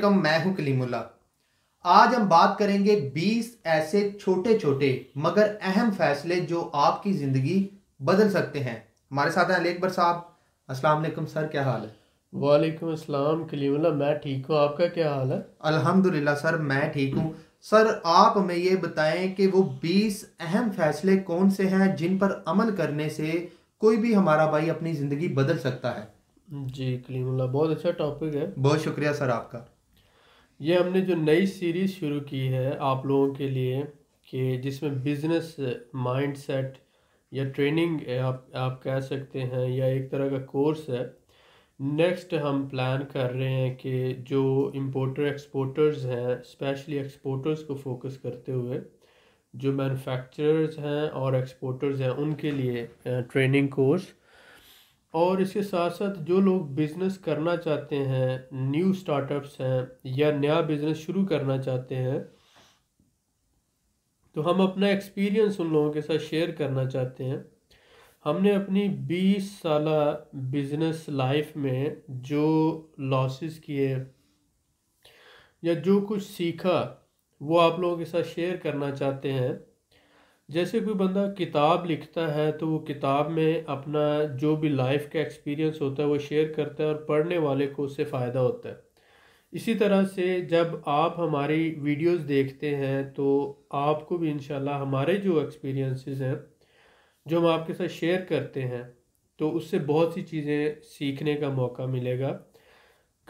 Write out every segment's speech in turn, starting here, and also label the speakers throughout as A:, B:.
A: पाठ्यक्रम मैं हूं कलीमुल्ला आज हम बात करेंगे 20 ऐसे छोटे छोटे मगर अहम फैसले जो आपकी ज़िंदगी बदल सकते हैं हमारे साथ हैं अली अकबर साहब अस्सलाम वालेकुम सर क्या हाल है वालेकुम अस्सलाम कलीमुल्ला मैं ठीक हूं आपका क्या हाल है अल्हम्दुलिल्लाह सर मैं ठीक हूं सर आप हमें ये बताएं कि वो 20 अहम फैसले कौन से हैं जिन पर अमल करने से कोई भी हमारा भाई अपनी ज़िंदगी बदल सकता है जी कलीमुल्ला बहुत अच्छा टॉपिक है बहुत शुक्रिया सर आपका ये हमने जो नई सीरीज़ शुरू की है आप लोगों के लिए कि जिसमें बिज़नेस माइंडसेट या ट्रेनिंग आप आप कह सकते हैं या एक तरह का कोर्स है नेक्स्ट हम प्लान कर रहे हैं कि जो इम्पोर्टर एक्सपोर्टर्स हैं स्पेशली एक्सपोर्टर्स को फोकस करते हुए जो मैन्युफैक्चरर्स हैं और एक्सपोर्टर्स हैं उनके लिए ट्रेनिंग कोर्स और इसके साथ साथ जो लोग बिज़नेस करना चाहते हैं न्यू स्टार्टअप्स हैं या नया बिज़नेस शुरू करना चाहते हैं तो हम अपना एक्सपीरियंस उन लोगों के साथ शेयर करना चाहते हैं हमने अपनी 20 साल बिज़नेस लाइफ में जो लॉसेस किए या जो कुछ सीखा वो आप लोगों के साथ शेयर करना चाहते हैं जैसे कोई बंदा किताब लिखता है तो वो किताब में अपना जो भी लाइफ का एक्सपीरियंस होता है वो शेयर करता है और पढ़ने वाले को उससे फ़ायदा होता है इसी तरह से जब आप हमारी वीडियोस देखते हैं तो आपको भी इन हमारे जो एक्सपीरियंसेस हैं जो हम आपके साथ शेयर करते हैं तो उससे बहुत सी चीज़ें सीखने का मौका मिलेगा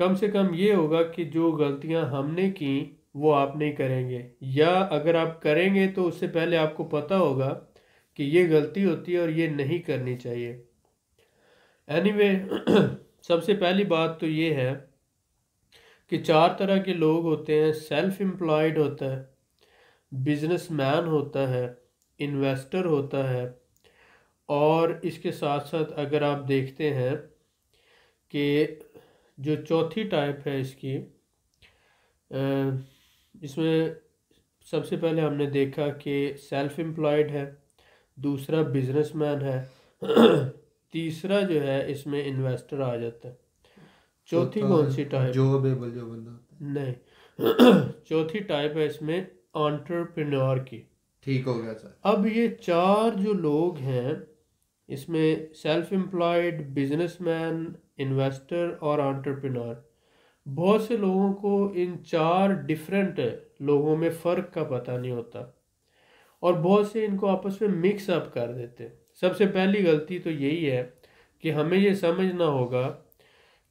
A: कम से कम ये होगा कि जो गलतियाँ हमने की वो आप नहीं करेंगे या अगर आप करेंगे तो उससे पहले आपको पता होगा कि ये गलती होती है और ये नहीं करनी चाहिए एनीवे anyway, सबसे पहली बात तो ये है कि चार तरह के लोग होते हैं सेल्फ एम्प्लॉयड होता है बिजनेसमैन होता है इन्वेस्टर होता है और इसके साथ साथ अगर आप देखते हैं कि जो चौथी टाइप है इसकी जिसमें सबसे पहले हमने देखा कि सेल्फ एम्प्लॉयड है दूसरा बिजनेसमैन है तीसरा जो है इसमें इन्वेस्टर आ जाता है चौथी कौन सी टाइप जो बेबल जो बंदा नहीं चौथी टाइप है इसमें ऑन्टरप्रिन्योर की ठीक हो गया सर अब ये चार जो लोग हैं इसमें सेल्फ एम्प्लॉयड बिजनेसमैन इन्वेस्टर और ऑन्टरप्रिन्योर बहुत से लोगों को इन चार डिफरेंट लोगों में फ़र्क का पता नहीं होता और बहुत से इनको आपस में मिक्स अप कर देते हैं सबसे पहली गलती तो यही है कि हमें ये समझना होगा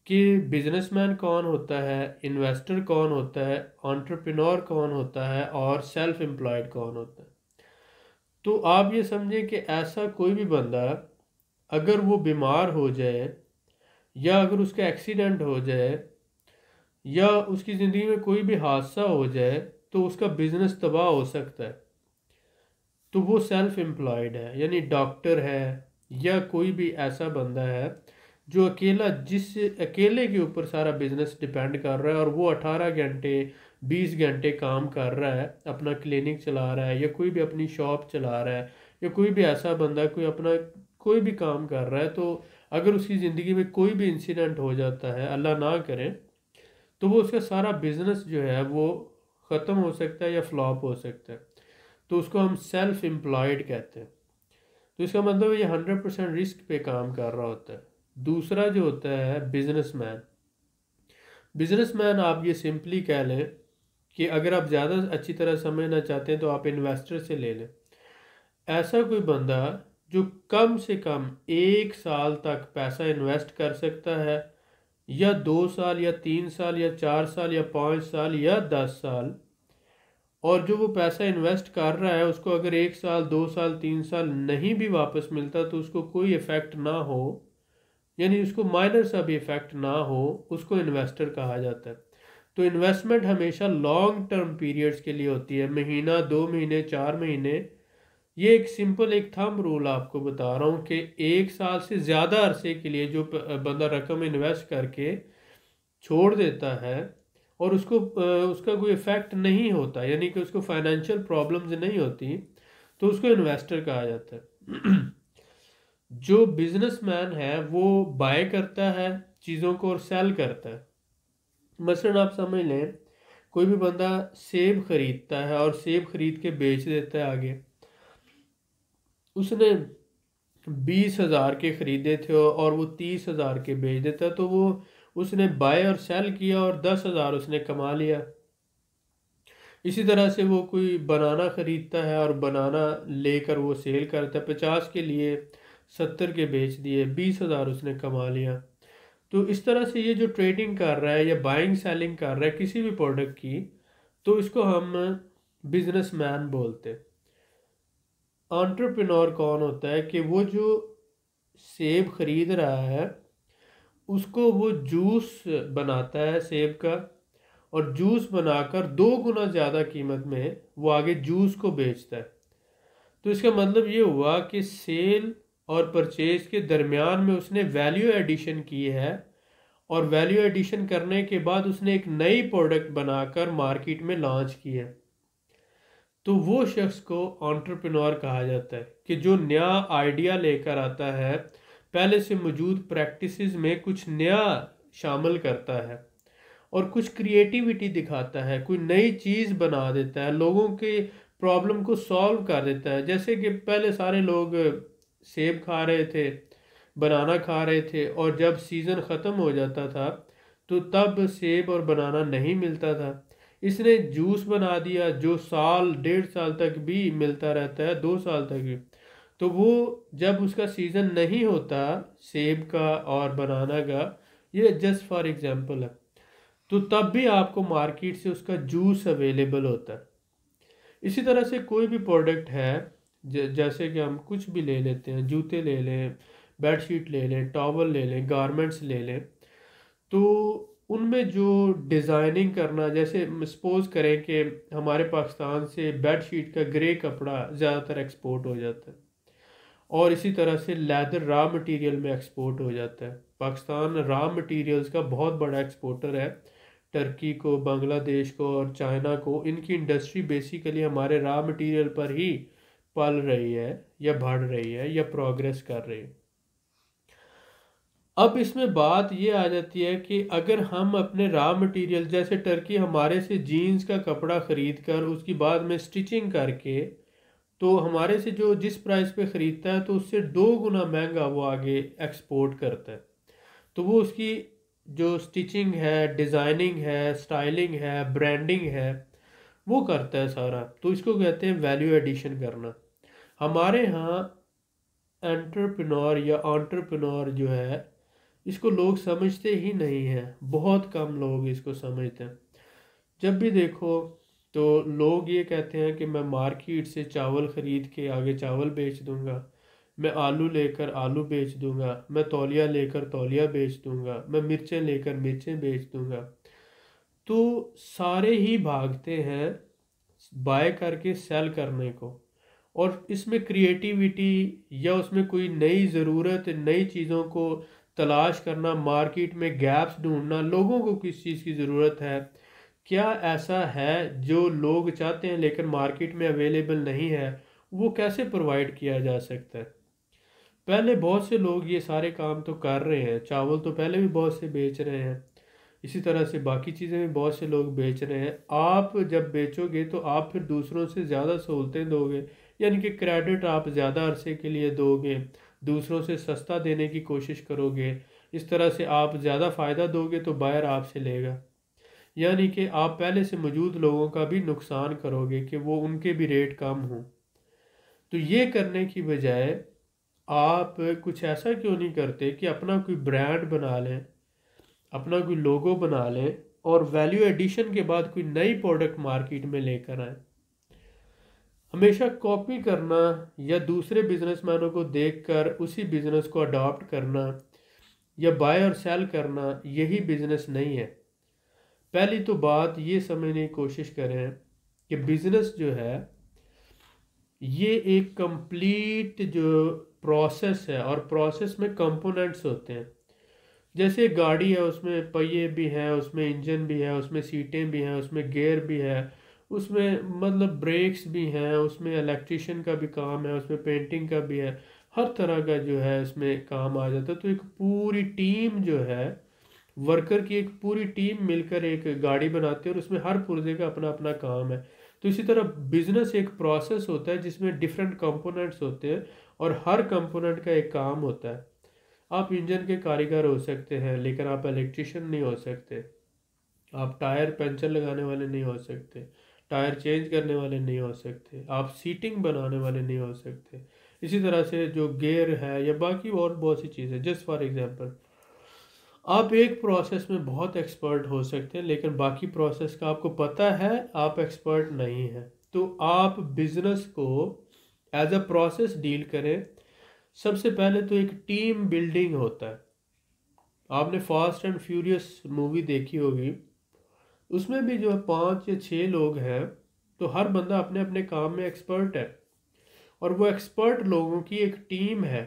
A: कि बिजनेसमैन कौन होता है इन्वेस्टर कौन होता है ऑन्टरप्रनोर कौन होता है और सेल्फ एम्प्लॉयड कौन होता है तो आप ये समझें कि ऐसा कोई भी बंदा अगर वो बीमार हो जाए या अगर उसका एक्सीडेंट हो जाए या उसकी ज़िंदगी में कोई भी हादसा हो जाए तो उसका बिजनेस तबाह हो सकता है तो वो सेल्फ एम्प्लॉयड है यानी डॉक्टर है या कोई भी ऐसा बंदा है जो अकेला जिस अकेले के ऊपर सारा बिजनेस डिपेंड कर रहा है और वो अठारह घंटे बीस घंटे काम कर रहा है अपना क्लिनिक चला रहा है या कोई भी अपनी शॉप चला रहा है या कोई भी ऐसा बंदा कोई अपना कोई भी काम कर रहा है तो अगर उसकी ज़िंदगी में कोई भी इंसिडेंट हो जाता है अल्लाह ना करें तो वो उसका सारा बिजनेस जो है वो ख़त्म हो सकता है या फ्लॉप हो सकता है तो उसको हम सेल्फ एम्प्लॉयड कहते हैं तो इसका मतलब ये हंड्रेड परसेंट रिस्क पे काम कर रहा होता है दूसरा जो होता है बिजनेस मैन बिजनेस मैन आप ये सिंपली कह लें कि अगर आप ज़्यादा अच्छी तरह समझना चाहते हैं तो आप इन्वेस्टर से ले लें ऐसा कोई बंदा जो कम से कम एक साल तक पैसा इन्वेस्ट कर सकता है या दो साल या तीन साल या चार साल या पाँच साल या दस साल और जो वो पैसा इन्वेस्ट कर रहा है उसको अगर एक साल दो साल तीन साल नहीं भी वापस मिलता तो उसको कोई इफ़ेक्ट ना हो यानी उसको माइनर सा भी इफ़ेक्ट ना हो उसको इन्वेस्टर कहा जाता है तो इन्वेस्टमेंट हमेशा लॉन्ग टर्म पीरियड्स के लिए होती है महीना दो महीने चार महीने ये एक सिंपल एक थम रूल आपको बता रहा हूँ कि एक साल से ज़्यादा अरसे के लिए जो बंदा रकम इन्वेस्ट करके छोड़ देता है और उसको उसका कोई इफ़ेक्ट नहीं होता यानी कि उसको फाइनेंशियल प्रॉब्लम्स नहीं होती तो उसको इन्वेस्टर कहा जाता है जो बिजनेसमैन है वो बाय करता है चीज़ों को और सेल करता है मसलन आप समझ लें कोई भी बंदा सेब ख़रीदता है और सेब ख़रीद के बेच देता है आगे उसने बीस हज़ार के ख़रीदे थे और वो तीस हज़ार के बेच देता तो वो उसने बाय और सेल किया और दस हज़ार उसने कमा लिया इसी तरह से वो कोई बनाना ख़रीदता है और बनाना लेकर वो सेल करता है पचास के लिए सत्तर के बेच दिए बीस हज़ार उसने कमा लिया तो इस तरह से ये जो ट्रेडिंग कर रहा है या बाइंग सेलिंग कर रहा है किसी भी प्रोडक्ट की तो इसको हम बिजनेस मैन बोलते हैं ऑन्टरप्रनोर कौन होता है कि वो जो सेब ख़रीद रहा है उसको वो जूस बनाता है सेब का और जूस बनाकर दो गुना ज़्यादा कीमत में वो आगे जूस को बेचता है तो इसका मतलब ये हुआ कि सेल और परचेज के दरमियान में उसने वैल्यू एडिशन की है और वैल्यू एडिशन करने के बाद उसने एक नई प्रोडक्ट बनाकर मार्केट में लॉन्च की है तो वो शख्स को ऑन्टरप्रनोर कहा जाता है कि जो नया आइडिया लेकर आता है पहले से मौजूद प्रैक्टिस में कुछ नया शामिल करता है और कुछ क्रिएटिविटी दिखाता है कोई नई चीज़ बना देता है लोगों के प्रॉब्लम को सॉल्व कर देता है जैसे कि पहले सारे लोग सेब खा रहे थे बनाना खा रहे थे और जब सीज़न ख़त्म हो जाता था तो तब सेब और बनाना नहीं मिलता था इसने जूस बना दिया जो साल डेढ़ साल तक भी मिलता रहता है दो साल तक भी तो वो जब उसका सीज़न नहीं होता सेब का और बनाना का ये जस्ट फॉर एग्ज़ाम्पल है तो तब भी आपको मार्केट से उसका जूस अवेलेबल होता है इसी तरह से कोई भी प्रोडक्ट है जैसे कि हम कुछ भी ले लेते हैं जूते ले लें बेडशीट ले लें टॉवल ले लें गारमेंट्स ले लें तो उनमें जो डिज़ाइनिंग करना जैसे सपोज करें कि हमारे पाकिस्तान से बेड शीट का ग्रे कपड़ा ज़्यादातर एक्सपोर्ट हो जाता है और इसी तरह से लेदर रॉ मटेरियल में एक्सपोर्ट हो जाता है पाकिस्तान रॉ मटेरियल्स का बहुत बड़ा एक्सपोर्टर है टर्की को बांग्लादेश को और चाइना को इनकी इंडस्ट्री बेसिकली हमारे रॉ मटेरियल पर ही पल रही है या बढ़ रही है या प्रोग्रेस कर रही है अब इसमें बात ये आ जाती है कि अगर हम अपने रॉ मटेरियल जैसे टर्की हमारे से जीन्स का कपड़ा ख़रीद कर उसकी बाद में स्टिचिंग करके तो हमारे से जो जिस प्राइस पे ख़रीदता है तो उससे दो गुना महंगा वो आगे एक्सपोर्ट करता है तो वो उसकी जो स्टिचिंग है डिज़ाइनिंग है स्टाइलिंग है ब्रांडिंग है वो करता है सारा तो इसको कहते हैं वैल्यू एडिशन करना हमारे यहाँ एंटरप्रेन्योर या ऑन्टरप्रेन्योर जो है इसको लोग समझते ही नहीं हैं बहुत कम लोग इसको समझते हैं जब भी देखो तो लोग ये कहते हैं कि मैं मार्केट से चावल ख़रीद के आगे चावल बेच दूंगा मैं आलू लेकर आलू बेच दूंगा मैं तौलिया लेकर तौलिया बेच दूंगा मैं मिर्चें लेकर मिर्चें बेच दूंगा तो सारे ही भागते हैं बाय करके सेल करने को और इसमें क्रिएटिविटी या उसमें कोई नई ज़रूरत नई चीज़ों को तलाश करना मार्केट में गैप्स ढूंढना लोगों को किस चीज़ की ज़रूरत है क्या ऐसा है जो लोग चाहते हैं लेकिन मार्केट में अवेलेबल नहीं है वो कैसे प्रोवाइड किया जा सकता है पहले बहुत से लोग ये सारे काम तो कर रहे हैं चावल तो पहले भी बहुत से बेच रहे हैं इसी तरह से बाकी चीज़ें भी बहुत से लोग बेच रहे हैं आप जब बेचोगे तो आप फिर दूसरों से ज़्यादा सहूलतें दोगे यानी कि क्रेडिट आप ज़्यादा अरसे के लिए दोगे दूसरों से सस्ता देने की कोशिश करोगे इस तरह से आप ज़्यादा फ़ायदा दोगे तो बायर आपसे लेगा यानी कि आप पहले से मौजूद लोगों का भी नुकसान करोगे कि वो उनके भी रेट कम हों तो ये करने की बजाय आप कुछ ऐसा क्यों नहीं करते कि अपना कोई ब्रांड बना लें अपना कोई लोगो बना लें और वैल्यू एडिशन के बाद कोई नई प्रोडक्ट मार्केट में लेकर आएँ हमेशा कॉपी करना या दूसरे बिजनेसमैनों को देखकर उसी बिजनेस को अडॉप्ट करना या बाय और सेल करना यही बिजनेस नहीं है पहली तो बात ये समझने की कोशिश करें कि बिजनेस जो है ये एक कंप्लीट जो प्रोसेस है और प्रोसेस में कंपोनेंट्स होते हैं जैसे गाड़ी है उसमें पहिए भी हैं उसमें इंजन भी है उसमें सीटें भी हैं उसमें गेयर भी है उसमें मतलब ब्रेक्स भी हैं उसमें इलेक्ट्रिशियन का भी काम है उसमें पेंटिंग का भी है हर तरह का जो है इसमें काम आ जाता है तो एक पूरी टीम जो है वर्कर की एक पूरी टीम मिलकर एक गाड़ी बनाती है और उसमें हर पुर्जे का अपना अपना काम है तो इसी तरह बिजनेस एक प्रोसेस होता है जिसमें डिफरेंट कंपोनेंट्स होते हैं और हर कंपोनेंट का एक काम होता है आप इंजन के कारीगर हो सकते हैं लेकिन आप इलेक्ट्रिशियन नहीं हो सकते आप टायर पंचर लगाने वाले नहीं हो सकते टायर चेंज करने वाले नहीं हो सकते आप सीटिंग बनाने वाले नहीं हो सकते इसी तरह से जो गेयर है या बाकी और बहुत सी चीज़ें जस्ट फॉर एग्ज़ाम्पल आप एक प्रोसेस में बहुत एक्सपर्ट हो सकते हैं लेकिन बाकी प्रोसेस का आपको पता है आप एक्सपर्ट नहीं हैं तो आप बिज़नेस को एज अ प्रोसेस डील करें सबसे पहले तो एक टीम बिल्डिंग होता है आपने फास्ट एंड फ्यूरियस मूवी देखी होगी उसमें भी जो पाँच या छः लोग हैं तो हर बंदा अपने अपने काम में एक्सपर्ट है और वो एक्सपर्ट लोगों की एक टीम है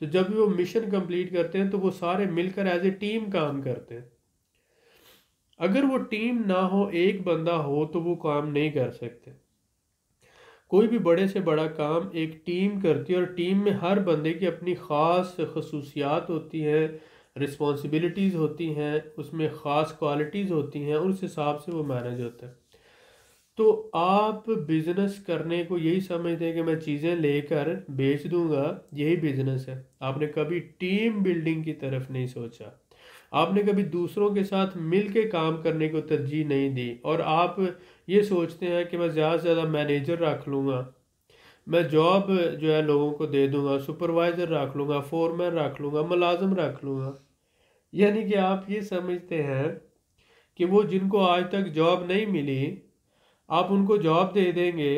A: तो जब भी वो मिशन कंप्लीट करते हैं तो वो सारे मिलकर एज ए टीम काम करते हैं अगर वो टीम ना हो एक बंदा हो तो वो काम नहीं कर सकते कोई भी बड़े से बड़ा काम एक टीम करती है और टीम में हर बंदे की अपनी ख़ास खसूसियात होती हैं रिस्पॉन्सिबिलिटीज़ होती हैं उसमें ख़ास क्वालिटीज़ होती हैं उस हिसाब से वो मैनेज होता है तो आप बिज़नेस करने को यही समझते हैं कि मैं चीज़ें लेकर बेच दूंगा यही बिज़नेस है आपने कभी टीम बिल्डिंग की तरफ नहीं सोचा आपने कभी दूसरों के साथ मिल के काम करने को तरजीह नहीं दी और आप ये सोचते हैं कि मैं ज़्यादा से ज़्यादा मैनेजर रख लूँगा मैं जॉब जो है लोगों को दे दूँगा सुपरवाइज़र रख लूँगा फोरमैन रख लूँगा मुलाजम रख लूँगा यानी कि आप ये समझते हैं कि वो जिनको आज तक जॉब नहीं मिली आप उनको जॉब दे देंगे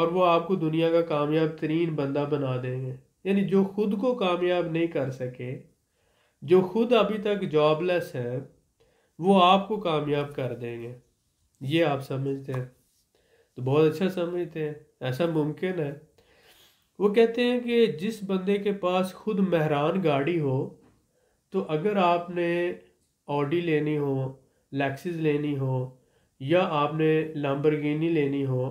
A: और वो आपको दुनिया का कामयाब तरीन बंदा बना देंगे यानी जो खुद को कामयाब नहीं कर सके जो खुद अभी तक जॉबलेस है वो आपको कामयाब कर देंगे ये आप समझते हैं तो बहुत अच्छा समझते हैं ऐसा मुमकिन है वो कहते हैं कि जिस बंदे के पास खुद मेहरान गाड़ी हो तो अगर आपने ऑडी लेनी हो लैक्सिस लेनी हो या आपने लम्बरगिनी लेनी हो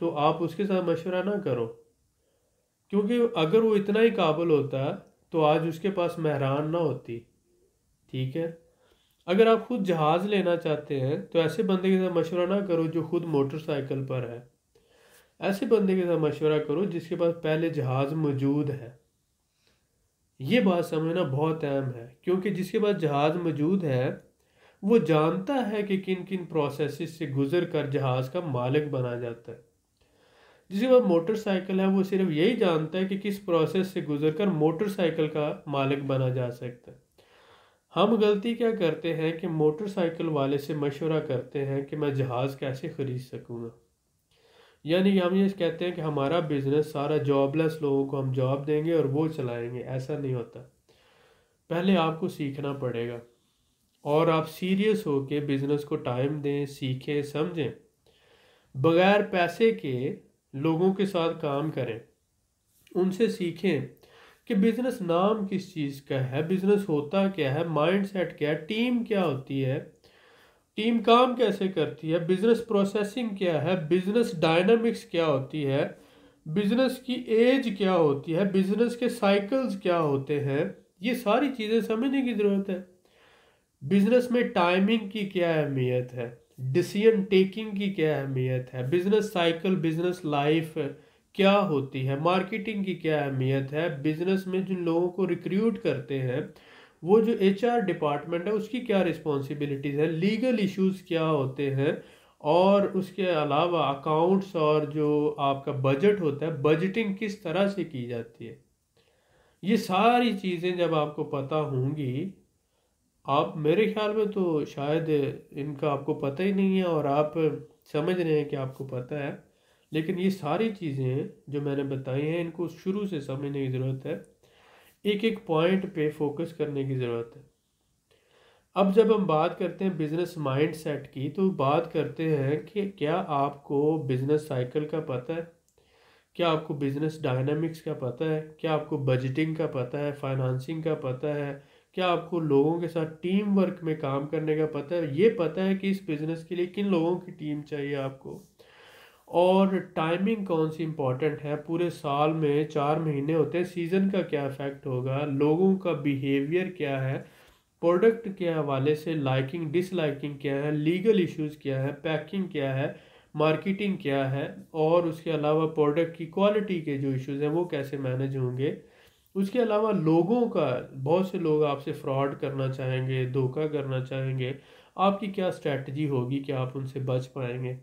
A: तो आप उसके साथ मशवरा ना करो क्योंकि अगर वो इतना ही काबुल होता तो आज उसके पास महरान ना होती ठीक है अगर आप खुद जहाज़ लेना चाहते हैं तो ऐसे बंदे के साथ मशवरा ना करो जो खुद मोटरसाइकिल पर है ऐसे बंदे के साथ मशवरा करो जिसके पास पहले जहाज़ मौजूद है ये बात समझना बहुत अहम है क्योंकि जिसके पास जहाज़ मौजूद है वो जानता है कि किन किन प्रोसेस से गुजर कर जहाज़ का मालिक बना जाता है जिसके बाद मोटरसाइकिल है वो सिर्फ यही जानता है कि किस प्रोसेस से गुजर कर मोटरसाइकिल का मालिक बना जा सकता है हम गलती क्या करते हैं कि मोटरसाइकिल वाले से मशवरा करते हैं कि मैं जहाज़ कैसे ख़रीद सकूँगा यानी कि हम ये कहते हैं कि हमारा बिजनेस सारा जॉबलेस लोगों को हम जॉब देंगे और वो चलाएंगे ऐसा नहीं होता पहले आपको सीखना पड़ेगा और आप सीरियस हो के बिज़नेस को टाइम दें सीखें समझें बगैर पैसे के लोगों के साथ काम करें उनसे सीखें कि बिज़नेस नाम किस चीज़ का है बिज़नेस होता क्या है माइंड सेट क्या है टीम क्या होती है टीम काम कैसे करती है बिजनेस प्रोसेसिंग क्या है बिजनेस डायनामिक्स क्या होती है बिजनेस की एज क्या होती है बिजनेस के साइकिल्स क्या होते हैं ये सारी चीज़ें समझने की ज़रूरत है बिजनेस में टाइमिंग की क्या अहमियत है डिसीजन टेकिंग की क्या अहमियत है बिजनेस साइकिल बिजनेस लाइफ क्या होती है मार्केटिंग की क्या अहमियत है बिजनेस में जिन लोगों को रिक्रूट करते हैं वो जो एच डिपार्टमेंट है उसकी क्या रिस्पॉन्सिबिलिटीज़ है लीगल इश्यूज़ क्या होते हैं और उसके अलावा अकाउंट्स और जो आपका बजट होता है बजटिंग किस तरह से की जाती है ये सारी चीज़ें जब आपको पता होंगी आप मेरे ख्याल में तो शायद इनका आपको पता ही नहीं है और आप समझ रहे हैं कि आपको पता है लेकिन ये सारी चीज़ें जो मैंने बताई हैं इनको शुरू से समझने की ज़रूरत है एक एक पॉइंट पे फोकस करने की ज़रूरत है अब जब हम बात करते हैं बिज़नेस माइंड सेट की तो बात करते हैं कि क्या आपको बिज़नेस साइकिल का पता है क्या आपको बिज़नेस डायनामिक्स का पता है क्या आपको बजटिंग का पता है फाइनेंसिंग का पता है क्या आपको लोगों के साथ टीम वर्क में काम करने का पता है ये पता है कि इस बिज़नेस के लिए किन लोगों की टीम चाहिए आपको और टाइमिंग कौन सी इम्पॉर्टेंट है पूरे साल में चार महीने होते हैं सीज़न का क्या इफ़ेक्ट होगा लोगों का बिहेवियर क्या है प्रोडक्ट के हवाले से लाइकिंग डिसलाइकिंग क्या है लीगल इश्यूज़ क्या है पैकिंग क्या है मार्केटिंग क्या है और उसके अलावा प्रोडक्ट की क्वालिटी के जो इश्यूज़ हैं वो कैसे मैनेज होंगे उसके अलावा लोगों का बहुत से लोग आपसे फ्रॉड करना चाहेंगे धोखा करना चाहेंगे आपकी क्या स्ट्रैटी होगी कि आप उनसे बच पाएंगे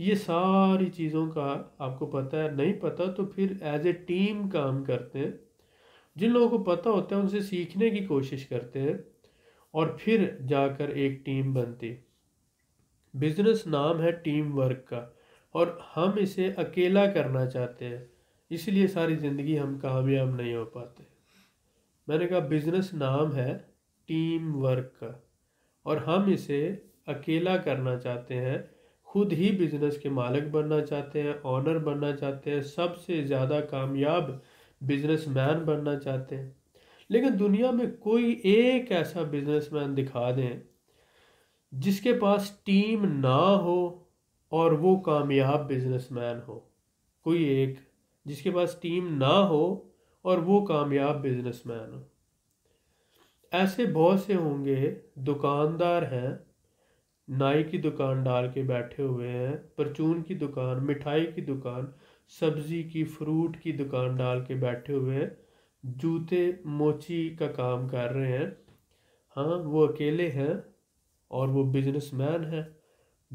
A: ये सारी चीज़ों का आपको पता है नहीं पता तो फिर एज ए टीम काम करते हैं जिन लोगों को पता होता है उनसे सीखने की कोशिश करते हैं और फिर जाकर एक टीम बनती बिजनेस नाम है टीम वर्क का और हम इसे अकेला करना चाहते हैं इसलिए सारी ज़िंदगी हम कामयाब नहीं हो पाते मैंने कहा बिजनेस नाम है टीम वर्क का और हम इसे अकेला करना चाहते हैं खुद ही बिजनेस के मालिक बनना चाहते हैं ऑनर बनना चाहते हैं सबसे ज़्यादा कामयाब बिजनेसमैन बनना चाहते हैं लेकिन दुनिया में कोई एक ऐसा बिजनेसमैन दिखा दें जिसके पास टीम ना हो और वो कामयाब बिजनेसमैन हो कोई एक जिसके पास टीम ना हो और वो कामयाब बिजनेसमैन हो ऐसे बहुत से होंगे दुकानदार हैं नाई की दुकान डाल के बैठे हुए हैं परचून की दुकान मिठाई की दुकान सब्जी की फ्रूट की दुकान डाल के बैठे हुए हैं जूते मोची का काम कर रहे हैं हाँ वो अकेले हैं और वो बिजनेसमैन हैं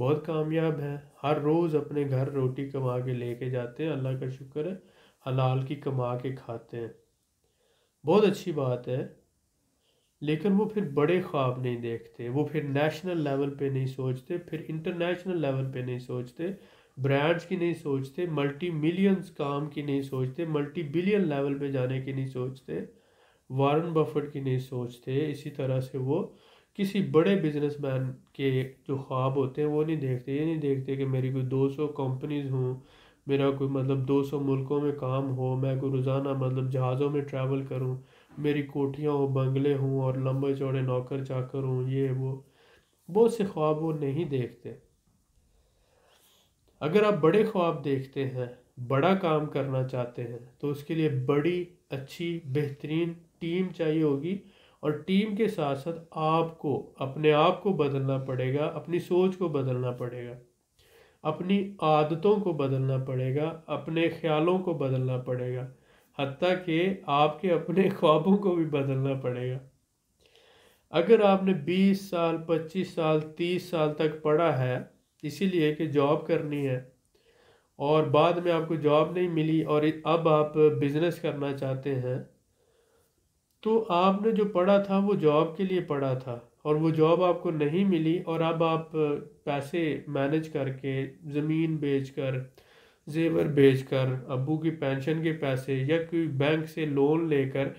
A: बहुत कामयाब हैं हर रोज़ अपने घर रोटी कमा के लेके जाते हैं अल्लाह का शुक्र है हलाल की कमा के खाते हैं बहुत अच्छी बात है लेकिन वो फिर बड़े ख्वाब नहीं देखते वो फिर नेशनल लेवल पे नहीं सोचते फिर इंटरनेशनल लेवल पे नहीं सोचते ब्रांड्स की नहीं सोचते मल्टी मिलियंस काम की नहीं सोचते मल्टी बिलियन लेवल पे जाने की नहीं सोचते वारन बफेट की नहीं सोचते इसी तरह से वो किसी बड़े बिजनेसमैन के जो ख्वाब होते हैं वो नहीं देखते ये नहीं देखते कि मेरी कोई 200 कंपनीज हों मेरा कोई मतलब 200 मुल्कों में काम हो मैं कोई रोज़ाना मतलब जहाज़ों में ट्रैवल करूँ मेरी कोठियाँ हों बंगले हों और लंबे चौड़े नौकर चाकर हों ये वो बहुत से ख्वाब वो नहीं देखते अगर आप बड़े ख्वाब देखते हैं बड़ा काम करना चाहते हैं तो उसके लिए बड़ी अच्छी बेहतरीन टीम चाहिए होगी और टीम के साथ साथ आपको अपने आप को बदलना पड़ेगा अपनी सोच को बदलना पड़ेगा अपनी आदतों को बदलना पड़ेगा अपने ख्यालों को बदलना पड़ेगा हती कि आपके अपने ख्वाबों को भी बदलना पड़ेगा अगर आपने 20 साल 25 साल 30 साल तक पढ़ा है इसीलिए कि जॉब करनी है और बाद में आपको जॉब नहीं मिली और अब आप बिज़नेस करना चाहते हैं तो आपने जो पढ़ा था वो जॉब के लिए पढ़ा था और वो जॉब आपको नहीं मिली और अब आप पैसे मैनेज करके ज़मीन बेच कर जेवर बेचकर अबू की पेंशन के पैसे या कोई बैंक से लोन लेकर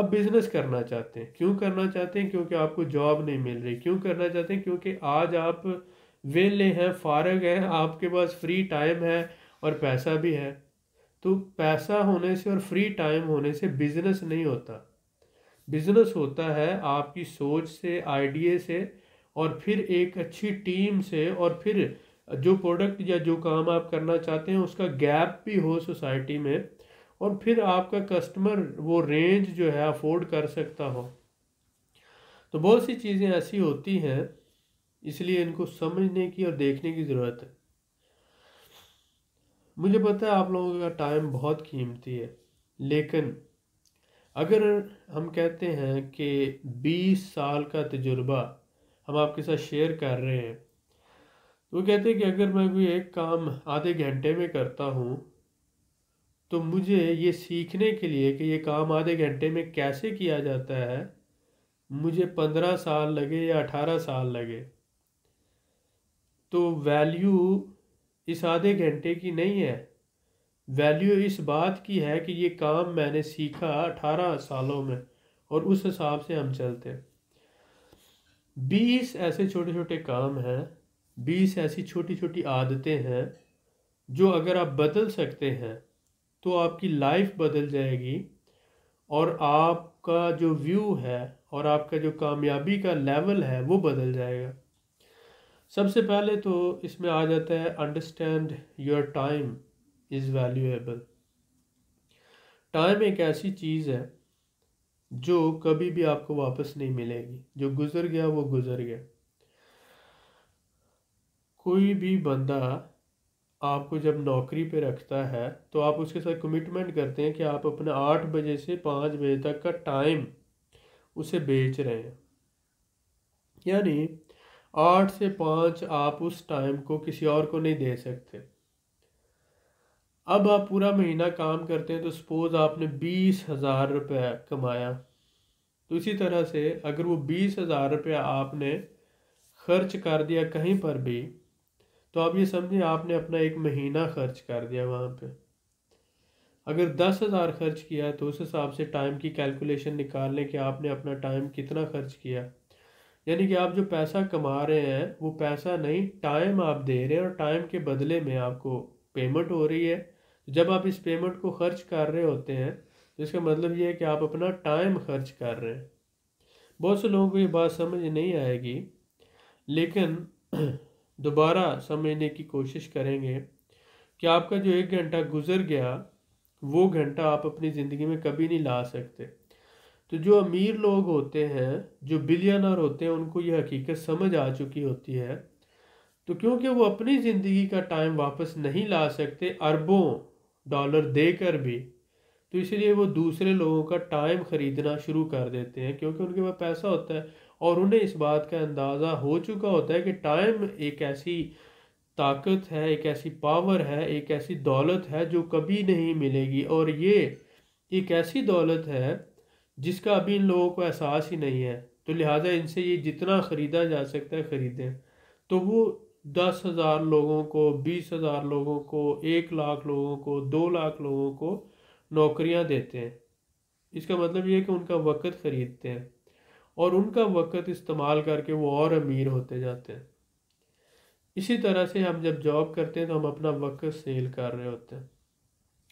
A: आप बिज़नेस करना चाहते हैं क्यों करना चाहते हैं क्योंकि आपको जॉब नहीं मिल रही क्यों करना चाहते हैं क्योंकि आज आप वेले हैं फारग हैं आपके पास फ्री टाइम है और पैसा भी है तो पैसा होने से और फ्री टाइम होने से बिज़नेस नहीं होता बिज़नेस होता है आपकी सोच से आइडिए से और फिर एक अच्छी टीम से और फिर जो प्रोडक्ट या जो काम आप करना चाहते हैं उसका गैप भी हो सोसाइटी में और फिर आपका कस्टमर वो रेंज जो है अफोर्ड कर सकता हो तो बहुत सी चीज़ें ऐसी होती हैं इसलिए इनको समझने की और देखने की ज़रूरत है मुझे पता है आप लोगों का टाइम बहुत कीमती है लेकिन अगर हम कहते हैं कि 20 साल का तजुर्बा हम आपके साथ शेयर कर रहे हैं वो कहते हैं कि अगर मैं कोई एक काम आधे घंटे में करता हूँ तो मुझे ये सीखने के लिए कि ये काम आधे घंटे में कैसे किया जाता है मुझे पंद्रह साल लगे या अठारह साल लगे तो वैल्यू इस आधे घंटे की नहीं है वैल्यू इस बात की है कि ये काम मैंने सीखा अठारह सालों में और उस हिसाब से हम चलते बीस ऐसे छोटे छोटे काम हैं बीस ऐसी छोटी छोटी आदतें हैं जो अगर आप बदल सकते हैं तो आपकी लाइफ बदल जाएगी और आपका जो व्यू है और आपका जो कामयाबी का लेवल है वो बदल जाएगा सबसे पहले तो इसमें आ जाता है understand your time is valuable time एक ऐसी चीज़ है जो कभी भी आपको वापस नहीं मिलेगी जो गुज़र गया वो गुज़र गया कोई भी बंदा आपको जब नौकरी पे रखता है तो आप उसके साथ कमिटमेंट करते हैं कि आप अपने आठ बजे से पाँच बजे तक का टाइम उसे बेच रहे हैं यानी आठ से पाँच आप उस टाइम को किसी और को नहीं दे सकते अब आप पूरा महीना काम करते हैं तो सपोज़ आपने बीस हज़ार रुपया कमाया तो इसी तरह से अगर वो बीस हज़ार रुपया आपने खर्च कर दिया कहीं पर भी तो आप ये समझिए आपने अपना एक महीना खर्च कर दिया वहाँ पे अगर दस हज़ार खर्च किया तो उस हिसाब से टाइम की कैलकुलेशन निकाल लें कि आपने अपना टाइम कितना खर्च किया यानी कि आप जो पैसा कमा रहे हैं वो पैसा नहीं टाइम आप दे रहे हैं और टाइम के बदले में आपको पेमेंट हो रही है जब आप इस पेमेंट को खर्च कर रहे होते हैं तो इसका मतलब ये है कि आप अपना टाइम खर्च कर रहे हैं बहुत से लोगों को ये बात समझ नहीं आएगी लेकिन दोबारा समझने की कोशिश करेंगे कि आपका जो एक घंटा गुजर गया वो घंटा आप अपनी ज़िंदगी में कभी नहीं ला सकते तो जो अमीर लोग होते हैं जो बिलियनर होते हैं उनको ये हकीकत समझ आ चुकी होती है तो क्योंकि वो अपनी ज़िंदगी का टाइम वापस नहीं ला सकते अरबों डॉलर देकर भी तो इसलिए वो दूसरे लोगों का टाइम ख़रीदना शुरू कर देते हैं क्योंकि उनके पास पैसा होता है और उन्हें इस बात का अंदाज़ा हो चुका होता है कि टाइम एक ऐसी ताकत है एक ऐसी पावर है एक ऐसी दौलत है जो कभी नहीं मिलेगी और ये एक ऐसी दौलत है जिसका अभी इन लोगों को एहसास ही नहीं है तो लिहाजा इनसे ये जितना ख़रीदा जा सकता है ख़रीदें तो वो दस हज़ार लोगों को बीस हज़ार लोगों को एक लाख लोगों को दो लाख लोगों को नौकरियां देते हैं इसका मतलब ये है कि उनका वक़्त ख़रीदते हैं और उनका वक़्त इस्तेमाल करके वो और अमीर होते जाते हैं इसी तरह से हम जब जॉब करते हैं तो हम अपना वक़्त सेल कर रहे होते हैं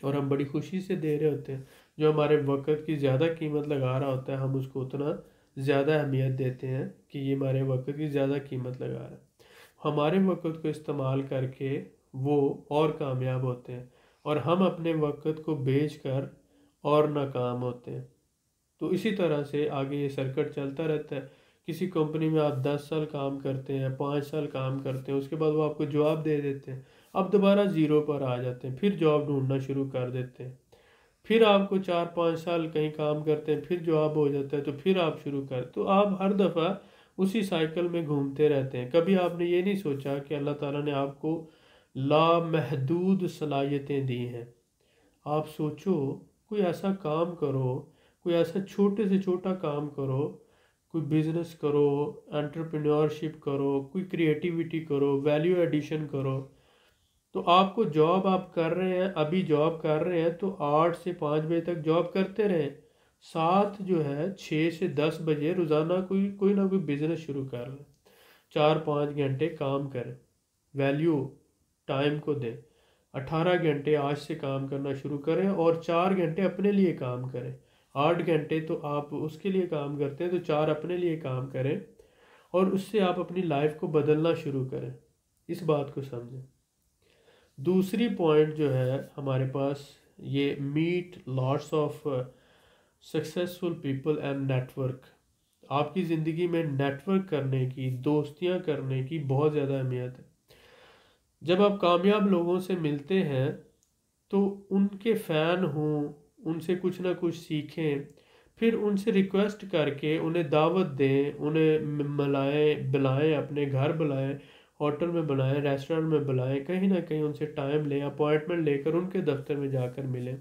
A: और हम बड़ी खुशी से दे रहे होते हैं जो हमारे वक़्त की ज़्यादा कीमत लगा रहा होता है हम उसको उतना ज़्यादा अहमियत देते हैं कि ये हमारे वक़्त की ज़्यादा कीमत लगा रहा है हमारे वक़्त को इस्तेमाल करके वो और कामयाब होते हैं और हम अपने वक़्त को बेच कर और नाकाम होते हैं तो इसी तरह से आगे ये सर्कट चलता रहता है किसी कंपनी में आप दस साल काम करते हैं पाँच साल काम करते हैं उसके बाद वो आपको जॉब दे देते हैं अब दोबारा ज़ीरो पर आ जाते हैं फिर जॉब ढूंढना शुरू कर देते हैं फिर आपको चार पाँच साल कहीं काम करते हैं फिर जॉब हो जाता है तो फिर आप शुरू कर तो आप हर दफ़ा उसी साइकिल में घूमते रहते हैं कभी आपने ये नहीं सोचा कि अल्लाह ताला ने आपको लामहदूद सलाहियतें दी हैं आप सोचो कोई ऐसा काम करो कोई ऐसा छोटे से छोटा काम करो कोई बिजनेस करो एंटरप्रेन्योरशिप करो कोई क्रिएटिविटी करो वैल्यू एडिशन करो तो आपको जॉब आप कर रहे हैं अभी जॉब कर रहे हैं तो आठ से पाँच बजे तक जॉब करते रहें साथ जो है छः से दस बजे रोज़ाना कोई कोई ना कोई बिज़नेस शुरू कर लें चार पाँच घंटे काम करें वैल्यू टाइम को दें अठारह घंटे आज से काम करना शुरू करें और चार घंटे अपने लिए काम करें आठ घंटे तो आप उसके लिए काम करते हैं तो चार अपने लिए काम करें और उससे आप अपनी लाइफ को बदलना शुरू करें इस बात को समझें दूसरी पॉइंट जो है हमारे पास ये meet lots of successful people and network आपकी ज़िंदगी में नेटवर्क करने की दोस्तियाँ करने की बहुत ज़्यादा अहमियत है जब आप कामयाब लोगों से मिलते हैं तो उनके फ़ैन हों उनसे कुछ ना कुछ सीखें फिर उनसे रिक्वेस्ट करके उन्हें दावत दें उन्हें मिलाएं बुलाएं अपने घर बुलाएं होटल में बुलाएं रेस्टोरेंट में बुलाएं कहीं ना कहीं उनसे टाइम लें अपॉइंटमेंट लेकर उनके दफ्तर में जाकर मिलें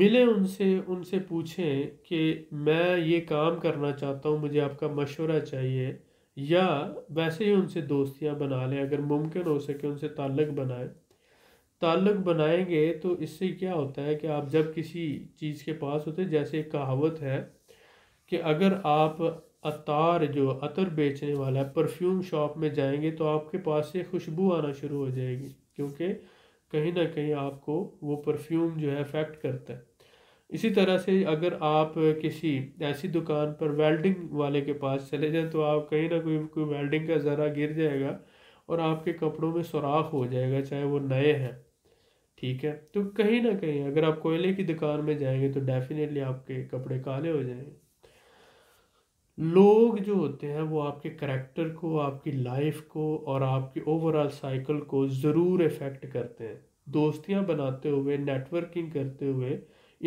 A: मिले उनसे उनसे पूछें कि मैं ये काम करना चाहता हूँ मुझे आपका मशवरा चाहिए या वैसे ही उनसे दोस्तियाँ बना लें अगर मुमकिन हो सके उनसे ताल्लुक़ बनाएं ताल्लुक बनाएंगे तो इससे क्या होता है कि आप जब किसी चीज़ के पास होते जैसे एक कहावत है कि अगर आप अतार जो अतर बेचने वाला है परफ्यूम शॉप में जाएंगे तो आपके पास से खुशबू आना शुरू हो जाएगी क्योंकि कहीं ना कहीं आपको वो परफ्यूम जो है अफेक्ट करता है इसी तरह से अगर आप किसी ऐसी दुकान पर वेल्डिंग वाले के पास चले जाएँ तो आप कहीं ना कहीं कोई वेल्डिंग का ज़रा गिर जाएगा और आपके कपड़ों में सुराख हो जाएगा चाहे वो नए हैं ठीक है तो कहीं ना कहीं अगर आप कोयले की दुकान में जाएंगे तो डेफिनेटली आपके कपड़े काले हो जाएंगे लोग जो होते हैं वो आपके करेक्टर को आपकी लाइफ को और आपकी ओवरऑल साइकिल को ज़रूर इफ़ेक्ट करते हैं दोस्तियां बनाते हुए नेटवर्किंग करते हुए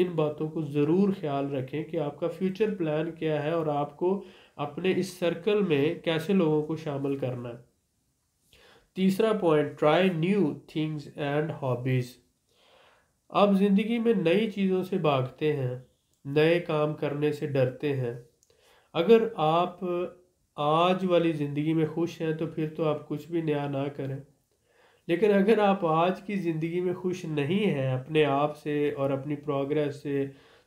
A: इन बातों को ज़रूर ख्याल रखें कि आपका फ्यूचर प्लान क्या है और आपको अपने इस सर्कल में कैसे लोगों को शामिल करना है तीसरा point try new things and hobbies आप ज़िंदगी में नई चीज़ों से भागते हैं नए काम करने से डरते हैं अगर आप आज वाली ज़िंदगी में खुश हैं तो फिर तो आप कुछ भी नया ना करें लेकिन अगर आप आज की ज़िंदगी में खुश नहीं हैं अपने आप से और अपनी प्रोग्रेस से